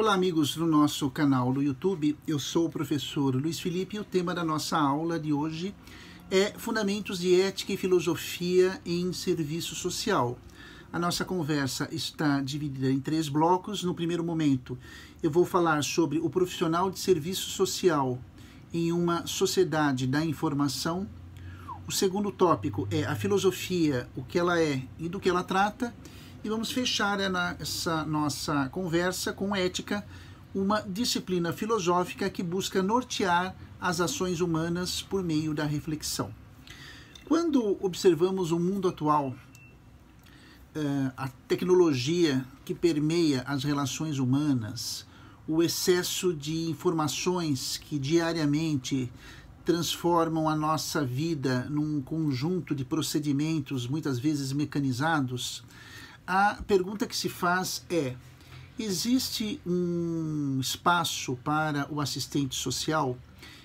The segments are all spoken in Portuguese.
Olá, amigos do nosso canal no YouTube. Eu sou o professor Luiz Felipe e o tema da nossa aula de hoje é Fundamentos de Ética e Filosofia em Serviço Social. A nossa conversa está dividida em três blocos. No primeiro momento, eu vou falar sobre o profissional de serviço social em uma sociedade da informação. O segundo tópico é a filosofia, o que ela é e do que ela trata. E vamos fechar essa nossa conversa com ética, uma disciplina filosófica que busca nortear as ações humanas por meio da reflexão. Quando observamos o mundo atual, eh, a tecnologia que permeia as relações humanas, o excesso de informações que diariamente transformam a nossa vida num conjunto de procedimentos, muitas vezes mecanizados, a pergunta que se faz é: existe um espaço para o assistente social?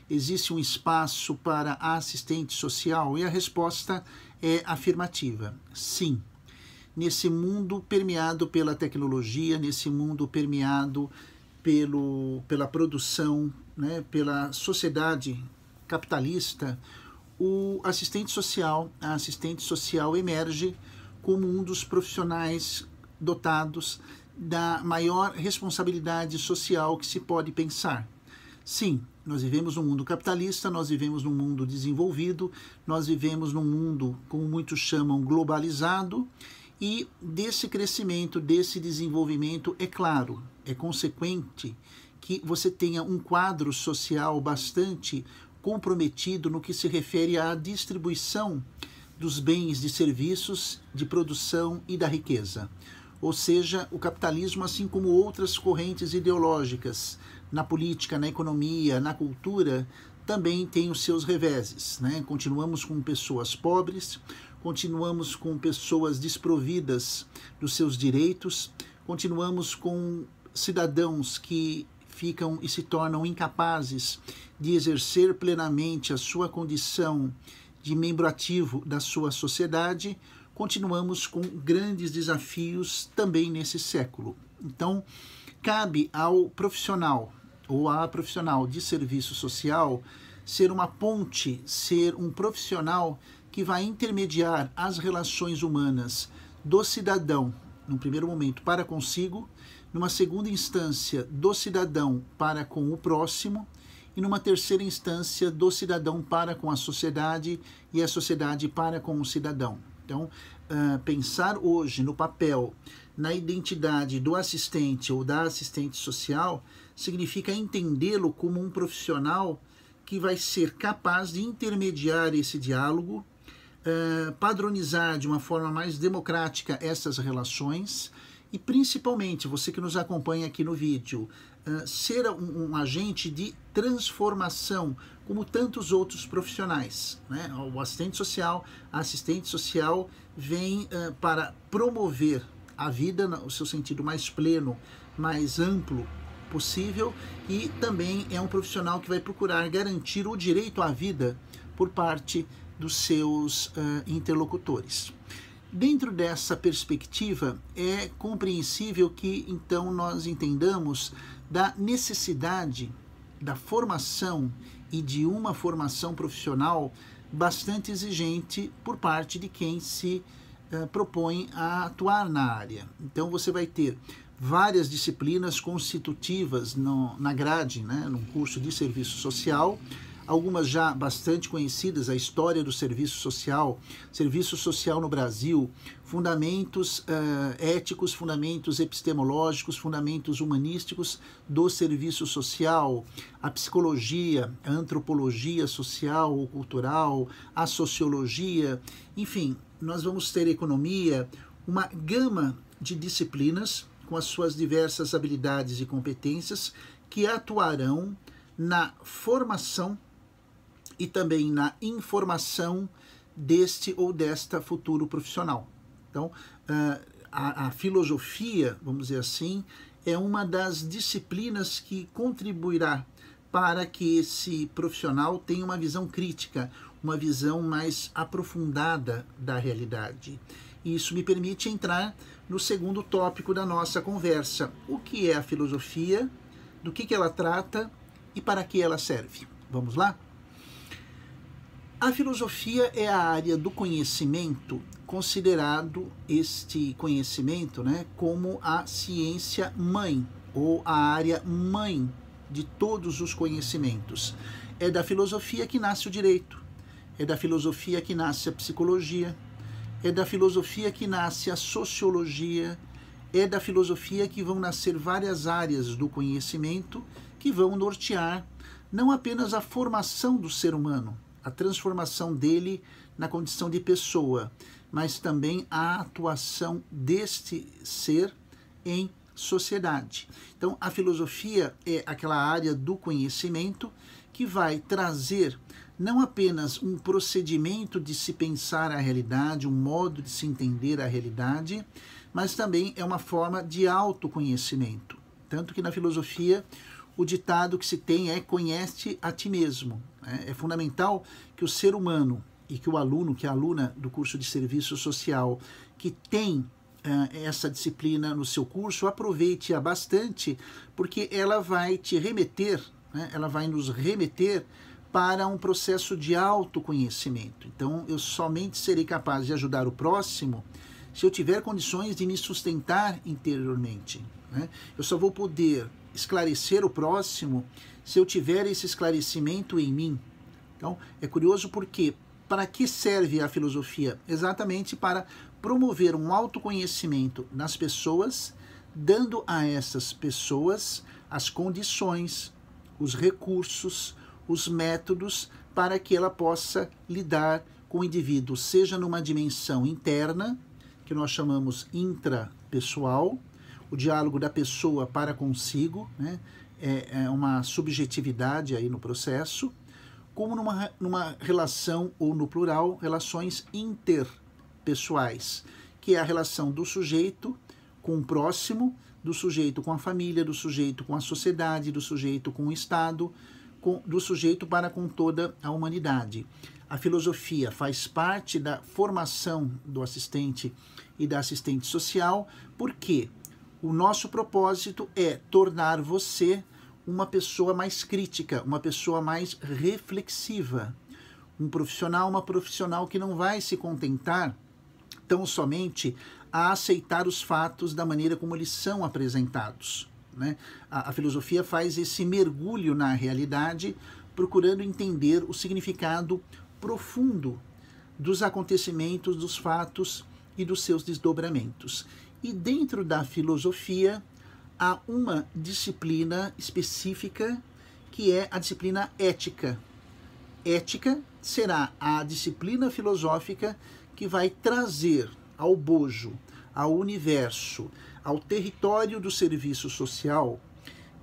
Existe um espaço para a assistente social? E a resposta é afirmativa: sim. Nesse mundo permeado pela tecnologia, nesse mundo permeado pelo, pela produção, né, pela sociedade capitalista, o assistente social, a assistente social emerge como um dos profissionais dotados da maior responsabilidade social que se pode pensar. Sim, nós vivemos num mundo capitalista, nós vivemos num mundo desenvolvido, nós vivemos num mundo, como muitos chamam, globalizado, e desse crescimento, desse desenvolvimento, é claro, é consequente que você tenha um quadro social bastante comprometido no que se refere à distribuição dos bens, de serviços, de produção e da riqueza. Ou seja, o capitalismo, assim como outras correntes ideológicas na política, na economia, na cultura, também tem os seus reveses. Né? Continuamos com pessoas pobres, continuamos com pessoas desprovidas dos seus direitos, continuamos com cidadãos que ficam e se tornam incapazes de exercer plenamente a sua condição de membro ativo da sua sociedade, continuamos com grandes desafios também nesse século. Então, cabe ao profissional ou à profissional de serviço social ser uma ponte, ser um profissional que vai intermediar as relações humanas do cidadão, num primeiro momento, para consigo, numa segunda instância, do cidadão para com o próximo e, numa terceira instância, do cidadão para com a sociedade e a sociedade para com o cidadão. Então, uh, pensar hoje no papel, na identidade do assistente ou da assistente social, significa entendê-lo como um profissional que vai ser capaz de intermediar esse diálogo, uh, padronizar de uma forma mais democrática essas relações e, principalmente, você que nos acompanha aqui no vídeo, eh, ser um, um, agente de transformação, como tantos outros profissionais. Né? O assistente social, a assistente social vem uh, para promover a vida no seu sentido mais pleno, mais amplo possível e também é um profissional que vai procurar garantir o direito à vida por parte dos seus uh, interlocutores. Dentro dessa perspectiva, é compreensível que então nós entendamos da necessidade da formação e de uma formação profissional bastante exigente por parte de quem se uh, propõe a atuar na área. Então você vai ter várias disciplinas constitutivas no, na grade, né, num curso de serviço social, algumas já bastante conhecidas, a história do serviço social, serviço social no Brasil, fundamentos uh, éticos, fundamentos epistemológicos, fundamentos humanísticos do serviço social, a psicologia, a antropologia social ou cultural, a sociologia, enfim, nós vamos ter economia, uma gama de disciplinas com as suas diversas habilidades e competências que atuarão na formação e também na informação deste ou desta futuro profissional. Então, ah, a, a filosofia, vamos dizer assim, é uma das disciplinas que contribuirá para que esse profissional tenha uma visão crítica, uma visão mais aprofundada da realidade. E isso me permite entrar no segundo tópico da nossa conversa: o que é a filosofia, do que, que ela trata e para que ela serve. Vamos lá? A filosofia é a área do conhecimento considerado este conhecimento, né, como a ciência mãe ou a área mãe de todos os conhecimentos. É da filosofia que nasce o direito, é da filosofia que nasce a psicologia, é da filosofia que nasce a sociologia, é da filosofia que vão nascer várias áreas do conhecimento que vão nortear não apenas a formação do ser humano, a transformação dele na condição de pessoa, mas também a atuação deste ser em sociedade. Então, a filosofia é aquela área do conhecimento que vai trazer não apenas um procedimento de se pensar a realidade, um modo de se entender a realidade, mas também é uma forma de autoconhecimento. Tanto que na filosofia o ditado que se tem é conhece a ti mesmo. Né? É fundamental que o ser humano e que o aluno, que a aluna do curso de serviço social, que tem eh, essa disciplina no seu curso, aproveite-a bastante, porque ela vai te remeter, né? ela vai nos remeter para um processo de autoconhecimento. Então, eu somente serei capaz de ajudar o próximo se eu tiver condições de me sustentar interiormente. Né? Eu só vou poder esclarecer o próximo se eu tiver esse esclarecimento em mim. Então, é curioso porque para que serve a filosofia? Exatamente para promover um autoconhecimento nas pessoas, dando a essas pessoas as condições, os recursos, os métodos para que ela possa lidar com o indivíduo, seja numa dimensão interna, que nós chamamos intrapessoal, o diálogo da pessoa para consigo, né? é, é uma subjetividade aí no processo, como numa, numa relação, ou no plural, relações interpessoais, que é a relação do sujeito com o próximo, do sujeito com a família, do sujeito com a sociedade, do sujeito com o Estado, com, do sujeito para com toda a humanidade. A filosofia faz parte da formação do assistente e da assistente social, por quê? Porque o nosso propósito é tornar você uma pessoa mais crítica, uma pessoa mais reflexiva, um profissional, uma profissional que não vai se contentar tão somente a aceitar os fatos da maneira como eles são apresentados. Né? A, a filosofia faz esse mergulho na realidade, procurando entender o significado profundo dos acontecimentos, dos fatos e dos seus desdobramentos. E dentro da filosofia há uma disciplina específica que é a disciplina ética. Ética será a disciplina filosófica que vai trazer ao bojo, ao universo, ao território do serviço social,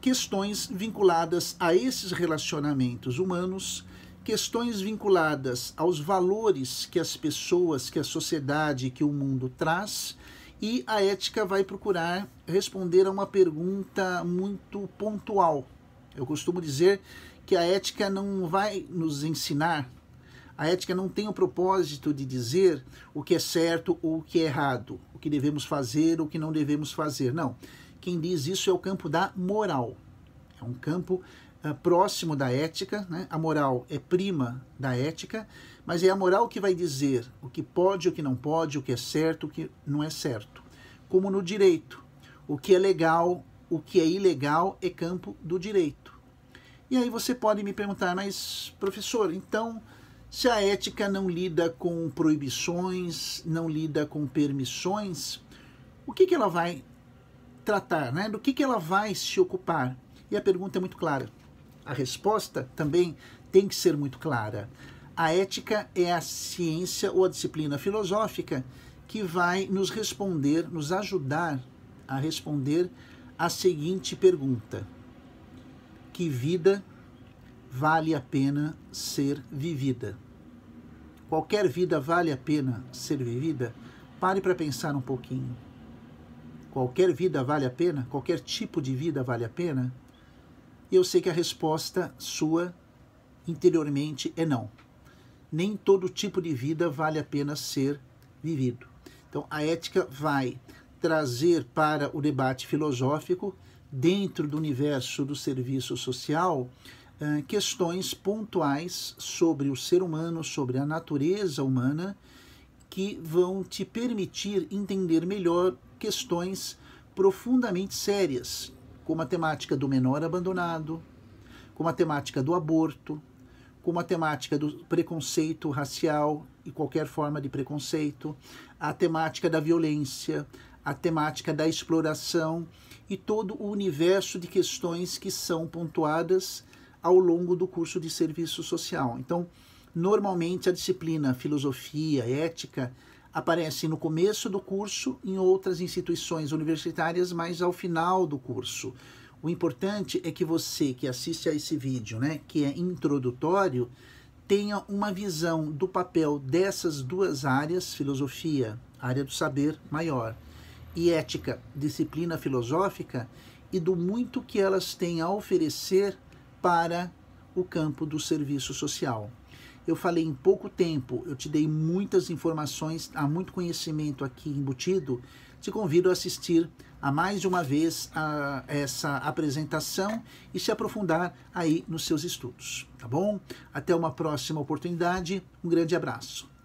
questões vinculadas a esses relacionamentos humanos, questões vinculadas aos valores que as pessoas, que a sociedade, que o mundo traz e a ética vai procurar responder a uma pergunta muito pontual. Eu costumo dizer que a ética não vai nos ensinar, a ética não tem o propósito de dizer o que é certo ou o que é errado, o que devemos fazer ou o que não devemos fazer. Não. Quem diz isso é o campo da moral. É um campo ah, próximo da ética, né? a moral é prima da ética, mas é a moral que vai dizer o que pode, o que não pode, o que é certo, o que não é certo. Como no direito, o que é legal, o que é ilegal é campo do direito. E aí você pode me perguntar, mas professor, então se a ética não lida com proibições, não lida com permissões, o que, que ela vai tratar, né? Do que, que ela vai se ocupar? E a pergunta é muito clara a resposta também tem que ser muito clara. A ética é a ciência ou a disciplina filosófica que vai nos responder, nos ajudar a responder a seguinte pergunta: Que vida vale a pena ser vivida? Qualquer vida vale a pena ser vivida? Pare para pensar um pouquinho. Qualquer vida vale a pena? Qualquer tipo de vida vale a pena? E eu sei que a resposta sua interiormente é não. Nem todo tipo de vida vale a pena ser vivido. Então, a ética vai trazer para o debate filosófico, dentro do universo do serviço social, eh, questões pontuais sobre o ser humano, sobre a natureza humana, que vão te permitir entender melhor questões profundamente sérias como a temática do menor abandonado, como a temática do aborto, como a temática do preconceito racial e qualquer forma de preconceito, a temática da violência, a temática da exploração e todo o universo de questões que são pontuadas ao longo do curso de serviço social. Então, normalmente a disciplina filosofia, ética, aparece no começo do curso, em outras instituições universitárias, mas ao final do curso. O importante é que você que assiste a esse vídeo, né, que é introdutório, tenha uma visão do papel dessas duas áreas, filosofia, área do saber maior, e ética, disciplina filosófica, e do muito que elas têm a oferecer para o campo do serviço social eu falei em pouco tempo, eu te dei muitas informações, há muito conhecimento aqui embutido, te convido a assistir a mais de uma vez a essa apresentação e se aprofundar aí nos seus estudos, tá bom? Até uma próxima oportunidade, um grande abraço.